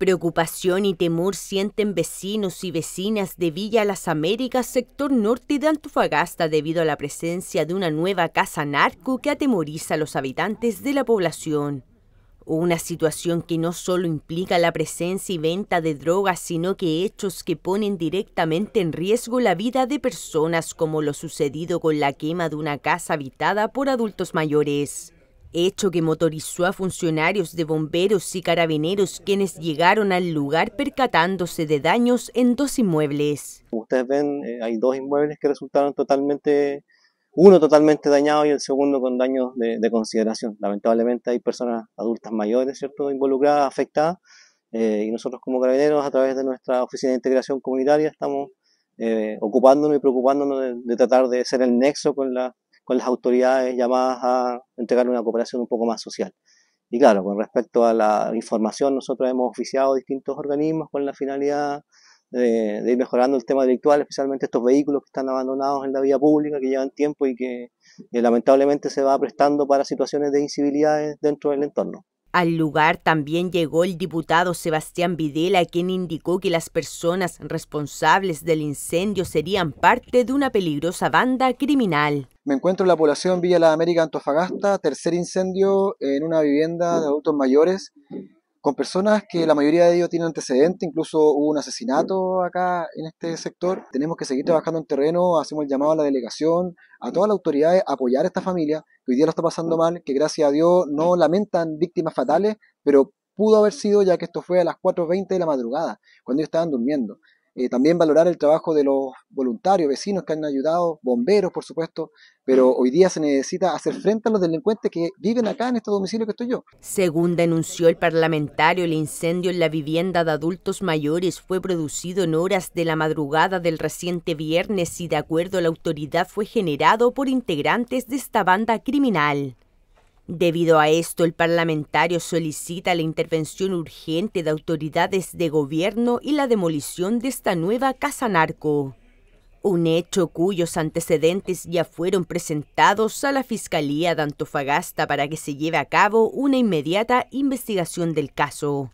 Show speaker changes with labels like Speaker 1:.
Speaker 1: Preocupación y temor sienten vecinos y vecinas de Villa Las Américas, sector norte de Antofagasta, debido a la presencia de una nueva casa narco que atemoriza a los habitantes de la población. Una situación que no solo implica la presencia y venta de drogas, sino que hechos que ponen directamente en riesgo la vida de personas, como lo sucedido con la quema de una casa habitada por adultos mayores hecho que motorizó a funcionarios de bomberos y carabineros quienes llegaron al lugar percatándose de daños en dos inmuebles.
Speaker 2: ustedes ven, eh, hay dos inmuebles que resultaron totalmente, uno totalmente dañado y el segundo con daños de, consideración. Lamentablemente hay personas adultas mayores, ¿cierto?, involucradas, afectadas, eh, y nosotros como carabineros, a través de nuestra oficina de integración comunitaria, estamos eh, ocupándonos y preocupándonos de, tratar de ser el nexo con la con las autoridades llamadas a entregar una cooperación un poco más social. Y claro, con respecto a la información, nosotros hemos oficiado distintos organismos con la finalidad de, ir mejorando el tema delictual, especialmente estos vehículos que están abandonados en la vía pública, que llevan tiempo y que eh, lamentablemente se va prestando para situaciones de incivilidades dentro del entorno.
Speaker 1: Al lugar también llegó el diputado Sebastián Videla, quien indicó que las personas responsables del incendio serían parte de una peligrosa banda criminal.
Speaker 3: Me encuentro en la población Villa La América, Antofagasta, tercer incendio en una vivienda de adultos mayores, con personas que la mayoría de ellos tienen antecedentes, incluso hubo un asesinato acá en este sector. Tenemos que seguir trabajando en terreno, hacemos el llamado a la delegación, a todas las autoridades, apoyar a esta familia, que hoy día lo está pasando mal, que gracias a Dios no lamentan víctimas fatales, pero pudo haber sido ya que esto fue a las 4.20 de la madrugada, cuando ellos estaban durmiendo. Eh, también valorar el trabajo de los voluntarios, vecinos que han ayudado, bomberos, por supuesto, pero hoy día se necesita hacer frente a los
Speaker 1: delincuentes que viven acá en este domicilio que estoy yo. Según denunció el parlamentario, el incendio en la vivienda de adultos mayores fue producido en horas de la madrugada del reciente viernes y de acuerdo a la autoridad fue generado por integrantes de esta banda criminal. Debido a esto, el parlamentario solicita la intervención urgente de autoridades de gobierno y la demolición de esta nueva casa narco. Un hecho cuyos antecedentes ya fueron presentados a la Fiscalía de Antofagasta para que se lleve a cabo una inmediata investigación del caso.